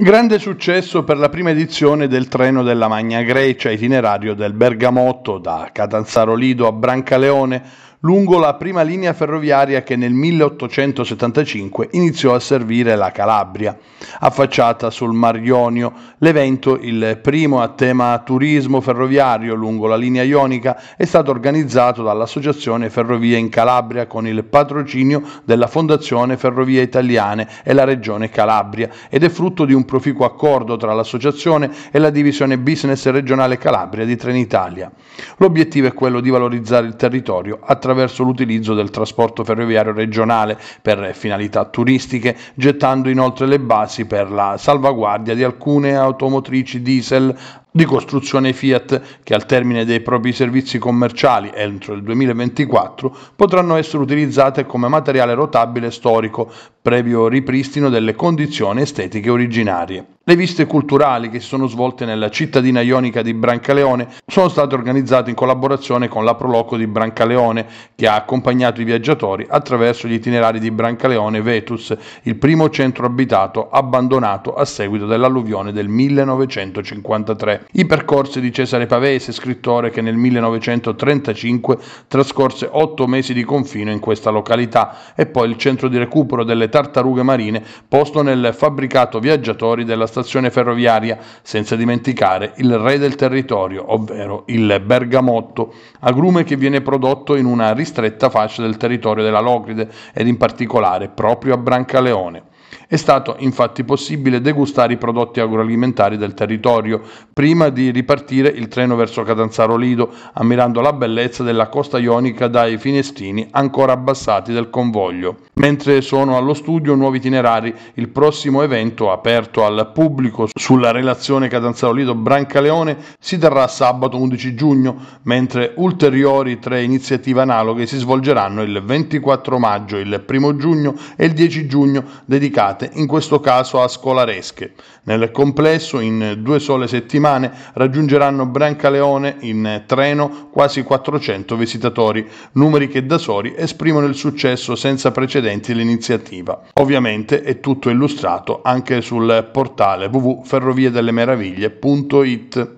Grande successo per la prima edizione del treno della Magna Grecia, itinerario del Bergamotto da Catanzaro Lido a Brancaleone lungo la prima linea ferroviaria che nel 1875 iniziò a servire la Calabria. Affacciata sul Mar Ionio, l'evento, il primo a tema turismo ferroviario lungo la linea ionica, è stato organizzato dall'Associazione Ferrovie in Calabria con il patrocinio della Fondazione Ferrovie Italiane e la Regione Calabria ed è frutto di un proficuo accordo tra l'associazione e la divisione business regionale Calabria di Trenitalia. L'obiettivo è quello di valorizzare il territorio attraverso attraverso l'utilizzo del trasporto ferroviario regionale per finalità turistiche, gettando inoltre le basi per la salvaguardia di alcune automotrici diesel di costruzione Fiat che al termine dei propri servizi commerciali entro il 2024 potranno essere utilizzate come materiale rotabile storico, previo ripristino delle condizioni estetiche originarie. Le viste culturali che si sono svolte nella cittadina ionica di Brancaleone sono state organizzate in collaborazione con la Proloco di Brancaleone che ha accompagnato i viaggiatori attraverso gli itinerari di Brancaleone Vetus, il primo centro abitato abbandonato a seguito dell'alluvione del 1953. I percorsi di Cesare Pavese, scrittore che nel 1935 trascorse otto mesi di confino in questa località e poi il centro di recupero delle tartarughe marine posto nel fabbricato viaggiatori della stazione ferroviaria, senza dimenticare il re del territorio, ovvero il bergamotto, agrume che viene prodotto in una ristretta fascia del territorio della Locride ed in particolare proprio a Brancaleone. È stato infatti possibile degustare i prodotti agroalimentari del territorio prima di ripartire il treno verso Catanzaro Lido, ammirando la bellezza della costa ionica dai finestrini ancora abbassati del convoglio. Mentre sono allo studio nuovi itinerari, il prossimo evento aperto al pubblico sulla relazione Catanzaro Lido-Brancaleone si terrà sabato 11 giugno, mentre ulteriori tre iniziative analoghe si svolgeranno il 24 maggio, il 1 giugno e il 10 giugno dedicate dedicate in questo caso a scolaresche. Nel complesso in due sole settimane raggiungeranno Brancaleone in treno quasi 400 visitatori, numeri che da soli esprimono il successo senza precedenti dell'iniziativa. Ovviamente è tutto illustrato anche sul portale www.ferroviadellemeraviglie.it.